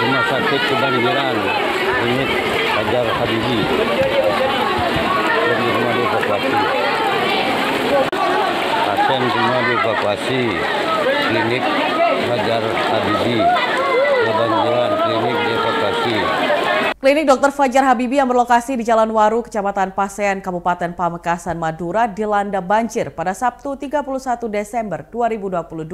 Rumah Sakit Kebanjiran Unit Hajar Habibi dan semua dievakuasi pasien semua dievakuasi klinik Hajar Habibi kebanjiran klinik Klinik Dr. Fajar Habibi yang berlokasi di Jalan Waru, Kecamatan Pasean, Kabupaten Pamekasan, Madura dilanda banjir pada Sabtu 31 Desember 2022.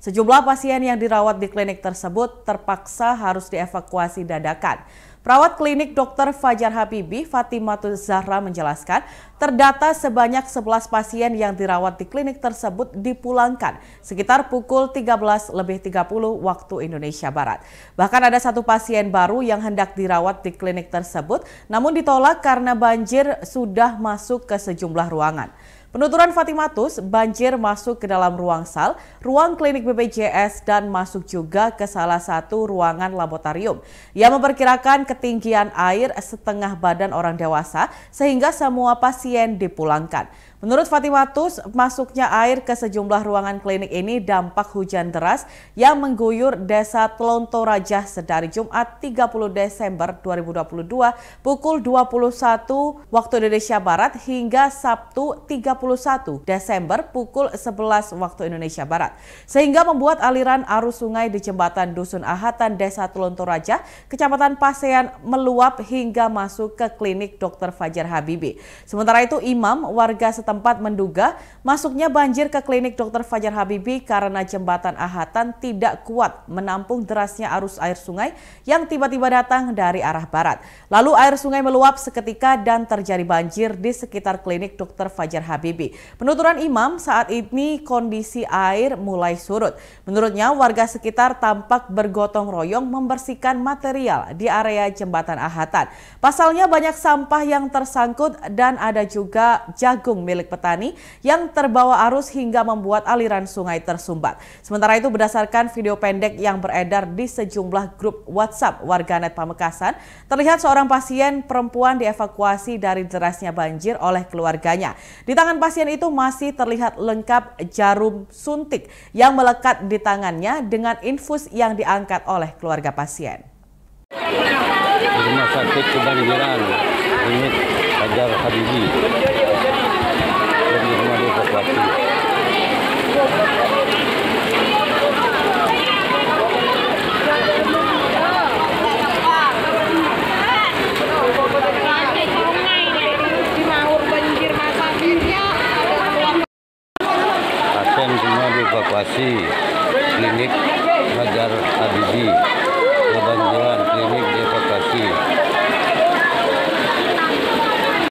Sejumlah pasien yang dirawat di klinik tersebut terpaksa harus dievakuasi dadakan. Perawat klinik Dr. Fajar Habibi, Fatimatul Zahra menjelaskan, terdata sebanyak 11 pasien yang dirawat di klinik tersebut dipulangkan sekitar pukul 13 lebih 30 waktu Indonesia Barat. Bahkan ada satu pasien baru yang hendak dirawat di klinik tersebut namun ditolak karena banjir sudah masuk ke sejumlah ruangan. Penuturan Fatimatus, banjir masuk ke dalam ruang sal, ruang klinik BPJS, dan masuk juga ke salah satu ruangan laboratorium. Ia memperkirakan ketinggian air setengah badan orang dewasa sehingga semua pasien dipulangkan. Menurut Fatimatus, masuknya air ke sejumlah ruangan klinik ini dampak hujan deras yang mengguyur desa Telonto Rajah sedari Jumat 30 Desember 2022 pukul 21 waktu Indonesia Barat hingga Sabtu 31 Desember pukul 11 waktu Indonesia Barat. Sehingga membuat aliran arus sungai di jembatan Dusun Ahatan Desa Telonto Rajah, Kecamatan Pasean meluap hingga masuk ke klinik Dr. Fajar Habibie. Sementara itu Imam, warga setempat setempat menduga masuknya banjir ke klinik Dr. Fajar Habibi karena jembatan Ahatan tidak kuat menampung derasnya arus air sungai yang tiba-tiba datang dari arah barat. Lalu air sungai meluap seketika dan terjadi banjir di sekitar klinik Dr. Fajar Habibi. Penuturan imam saat ini kondisi air mulai surut. Menurutnya warga sekitar tampak bergotong royong membersihkan material di area jembatan Ahatan. Pasalnya banyak sampah yang tersangkut dan ada juga jagung milik milik petani yang terbawa arus hingga membuat aliran sungai tersumbat. Sementara itu berdasarkan video pendek yang beredar di sejumlah grup WhatsApp warganet Pamekasan, terlihat seorang pasien perempuan dievakuasi dari derasnya banjir oleh keluarganya. Di tangan pasien itu masih terlihat lengkap jarum suntik yang melekat di tangannya dengan infus yang diangkat oleh keluarga pasien. Rumah sakit kebanjiran, ini Hajar Habibie. evakuasi klinik Hajar Habibie